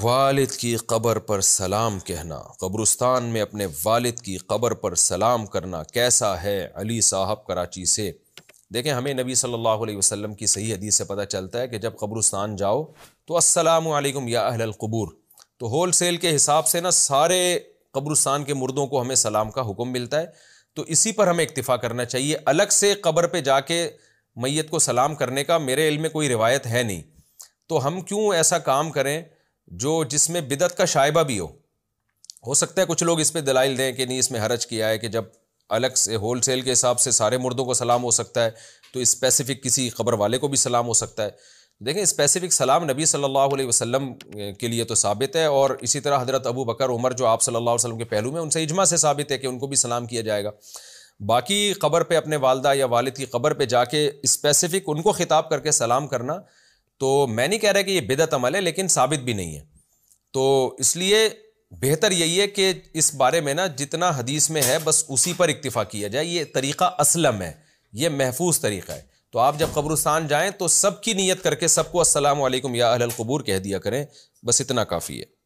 वालिद की कब्र पर सलाम कहना कब्रस्तान में अपने वालिद की कब्र पर सलाम करना कैसा है अली साहब कराची से देखें हमें नबी सल्लल्लाहु अलैहि वसल्लम की सही हदीस से पता चलता है कि जब कब्रस्तान जाओ तो अस्सलाम वालेकुम या अहल कबूर तो होल सेल के हिसाब से ना सारे कब्रस्तान के मुर्दों को हमें सलाम का हुक्म मिलता है तो इसी पर हमें इक्तफ़ा करना चाहिए अलग से कब्र पर जाके मैत को सलाम करने का मेरे इल्म में कोई रिवायत है नहीं तो हम क्यों ऐसा काम करें जो जिसमें बिदत का शायबा भी हो हो सकता है कुछ लोग इस पर दलाइल दें कि नहीं इसमें हरज किया है कि जब अलग से होल सेल के हिसाब से सारे मुर्दों को सलाम हो सकता है तो स्पेसिफ़िक किसी ख़बर वाले को भी सलाम हो सकता है देखें स्पेसिफ़िक सलाम नबी सल्लल्लाहु अलैहि वसल्लम के लिए तो साबित है और इसी तरह हज़रत अबू बकर उमर जो आप सल्लल्लाहु अलैहि वसल्लम के पहलू में उनसे इजमा से साबित है कि उनको भी सलाम किया जाएगा बाकी ख़बर पर अपने वालदा या वालिद की ख़बर पर जाके स्पेसिफ़िक उनको ख़िताब करके सलाम करना तो मैं नहीं कह रहा कि ये बेदत अमल है लेकिन साबित भी नहीं है तो इसलिए बेहतर यही है कि इस बारे में ना जितना हदीस में है बस उसी पर इक्तफ़ा किया जाए ये तरीक़ा असलम है ये महफूज तरीक़ा है तो आप जब कब्रस्तान जाएँ तो सबकी नीयत करके सबको असलम या कह दिया करें बस इतना काफ़ी है